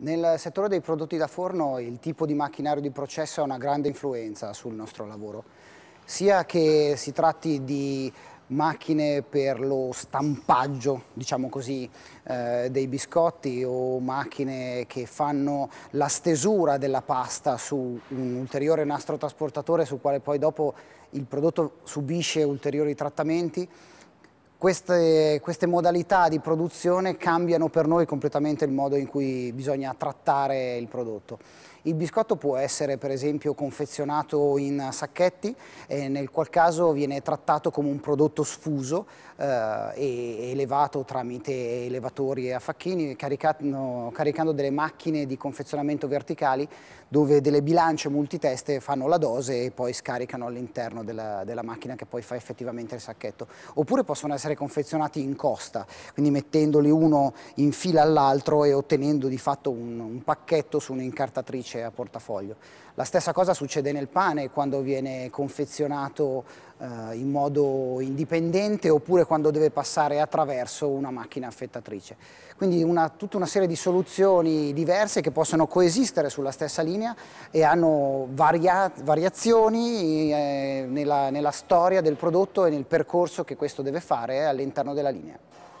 Nel settore dei prodotti da forno il tipo di macchinario di processo ha una grande influenza sul nostro lavoro, sia che si tratti di macchine per lo stampaggio, diciamo così, eh, dei biscotti o macchine che fanno la stesura della pasta su un ulteriore nastro trasportatore sul quale poi dopo il prodotto subisce ulteriori trattamenti queste, queste, modalità di produzione cambiano per noi completamente il modo in cui bisogna trattare il prodotto. Il biscotto può essere per esempio confezionato in sacchetti e nel qual caso viene trattato come un prodotto sfuso eh, e elevato tramite elevatori a facchini caricando delle macchine di confezionamento verticali dove delle bilance multiteste fanno la dose e poi scaricano all'interno della, della macchina che poi fa effettivamente il sacchetto. Oppure possono essere essere confezionati in costa, quindi mettendoli uno in fila all'altro e ottenendo di fatto un, un pacchetto su un'incartatrice a portafoglio. La stessa cosa succede nel pane quando viene confezionato eh, in modo indipendente oppure quando deve passare attraverso una macchina affettatrice. Quindi una, tutta una serie di soluzioni diverse che possono coesistere sulla stessa linea e hanno varia, variazioni eh, nella, nella storia del prodotto e nel percorso che questo deve fare all'interno della linea.